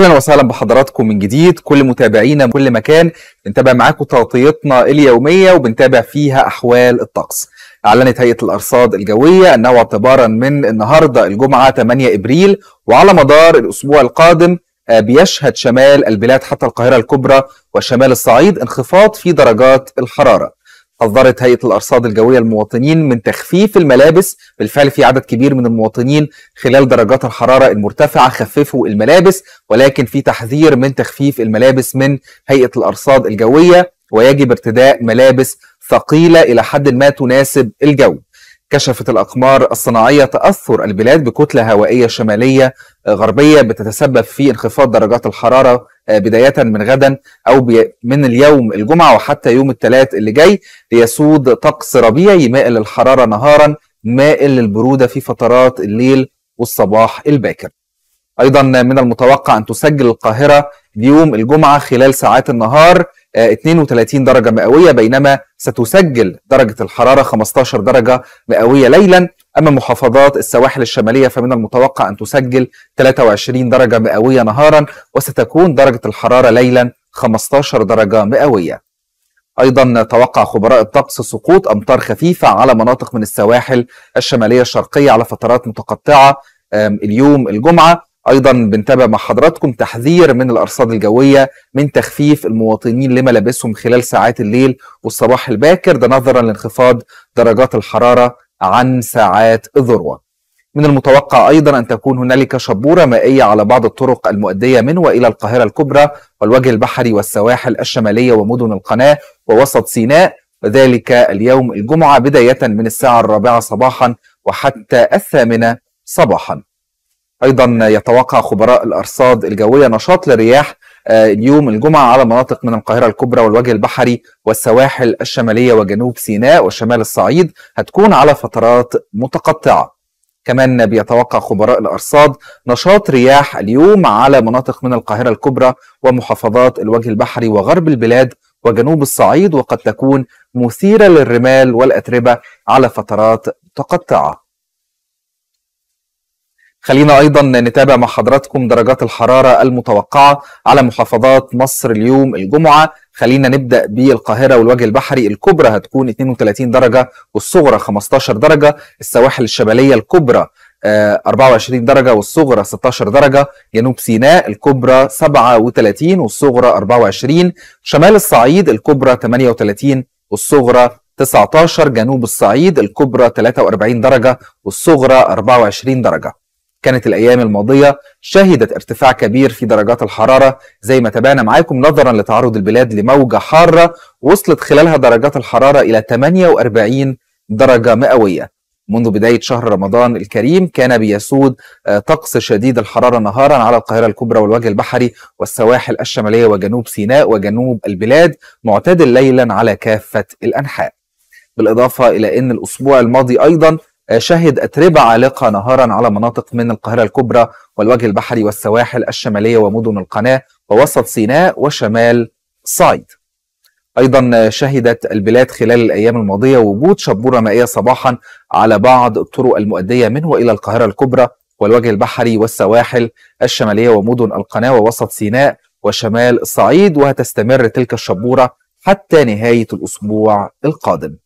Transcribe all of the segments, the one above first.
اهلا وسهلا بحضراتكم من جديد كل متابعينا من كل مكان بنتابع معاكم تغطيتنا اليوميه وبنتابع فيها احوال الطقس اعلنت هيئه الارصاد الجويه انه اعتبارا من النهارده الجمعه 8 ابريل وعلى مدار الاسبوع القادم آه، بيشهد شمال البلاد حتى القاهره الكبرى وشمال الصعيد انخفاض في درجات الحراره اصدرت هيئه الارصاد الجويه المواطنين من تخفيف الملابس بالفعل في عدد كبير من المواطنين خلال درجات الحراره المرتفعه خففوا الملابس ولكن في تحذير من تخفيف الملابس من هيئه الارصاد الجويه ويجب ارتداء ملابس ثقيله الى حد ما تناسب الجو كشفت الأقمار الصناعية تأثر البلاد بكتلة هوائية شمالية غربية بتتسبب في انخفاض درجات الحرارة آه، بداية من غدا أو من اليوم الجمعة وحتى يوم الثلاث اللي جاي ليسود طقس ربيعي مائل للحرارة نهارا مائل للبرودة في فترات الليل والصباح الباكر أيضا من المتوقع أن تسجل القاهرة يوم الجمعة خلال ساعات النهار 32 آه، درجة مئوية بينما ستسجل درجة الحرارة 15 درجة مئوية ليلا أما محافظات السواحل الشمالية فمن المتوقع أن تسجل 23 درجة مئوية نهارا وستكون درجة الحرارة ليلا 15 درجة مئوية أيضا توقع خبراء الطقس سقوط أمطار خفيفة على مناطق من السواحل الشمالية الشرقية على فترات متقطعة اليوم الجمعة أيضا بنتابع مع حضراتكم تحذير من الأرصاد الجوية من تخفيف المواطنين لملابسهم خلال ساعات الليل والصباح الباكر ده نظرا لانخفاض درجات الحرارة عن ساعات الذروه. من المتوقع ايضا ان تكون هنالك شبوره مائيه على بعض الطرق المؤديه من والى القاهره الكبرى والوجه البحري والسواحل الشماليه ومدن القناه ووسط سيناء وذلك اليوم الجمعه بدايه من الساعه الرابعه صباحا وحتى الثامنه صباحا. ايضا يتوقع خبراء الارصاد الجويه نشاط للرياح آه، اليوم الجمعة على مناطق من القاهرة الكبرى والوجه البحري والسواحل الشمالية وجنوب سيناء وشمال الصعيد هتكون على فترات متقطعة كمان بيتوقع خبراء الأرصاد نشاط رياح اليوم على مناطق من القاهرة الكبرى ومحافظات الوجه البحري وغرب البلاد وجنوب الصعيد وقد تكون مثيرة للرمال والأتربة على فترات متقطعة خلينا ايضا نتابع مع حضراتكم درجات الحراره المتوقعه على محافظات مصر اليوم الجمعه خلينا نبدا بالقاهره والوجه البحري الكبرى هتكون 32 درجه والصغرى 15 درجه السواحل الشماليه الكبرى 24 آه، درجة والصغرى 16 درجة جنوب سيناء الكبرى 37 والصغرى 24 شمال الصعيد الكبرى 38 والصغرى 19 جنوب الصعيد الكبرى 43 درجة والصغرى 24 درجة كانت الأيام الماضية شهدت ارتفاع كبير في درجات الحرارة زي ما تابعنا معاكم نظرا لتعرض البلاد لموجة حارة وصلت خلالها درجات الحرارة إلى 48 درجة مئوية منذ بداية شهر رمضان الكريم كان بيسود آه، طقس شديد الحرارة نهارا على القاهرة الكبرى والوجه البحري والسواحل الشمالية وجنوب سيناء وجنوب البلاد معتدل ليلا على كافة الأنحاء بالإضافة إلى أن الأسبوع الماضي أيضا شهد أتربة عالقة نهارا على مناطق من القاهرة الكبرى والوجه البحري والسواحل الشمالية ومدن القناة ووسط سيناء وشمال صعيد أيضا شهدت البلاد خلال الأيام الماضية وجود شبورة مائية صباحا على بعض الطرق المؤدية من وإلى القاهرة الكبرى والوجه البحري والسواحل الشمالية ومدن القناة ووسط سيناء وشمال الصعيد وهتستمر تلك الشبورة حتى نهاية الأسبوع القادم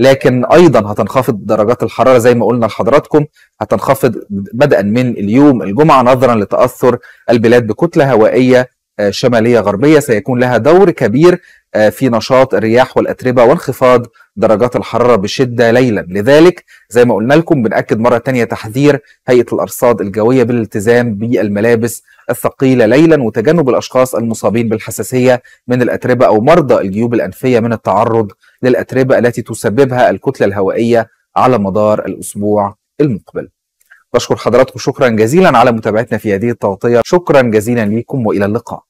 لكن ايضا هتنخفض درجات الحراره زي ما قلنا لحضراتكم هتنخفض بدءا من اليوم الجمعه نظرا لتاثر البلاد بكتله هوائيه آه، شماليه غربيه سيكون لها دور كبير آه، في نشاط الرياح والاتربه وانخفاض درجات الحرارة بشدة ليلا لذلك زي ما قلنا لكم بنأكد مرة تانية تحذير هيئة الأرصاد الجوية بالالتزام بالملابس الثقيلة ليلا وتجنب الأشخاص المصابين بالحساسية من الأتربة أو مرضى الجيوب الأنفية من التعرض للأتربة التي تسببها الكتلة الهوائية على مدار الأسبوع المقبل بشكر حضراتكم شكرا جزيلا على متابعتنا في هذه التغطية شكرا جزيلا لكم وإلى اللقاء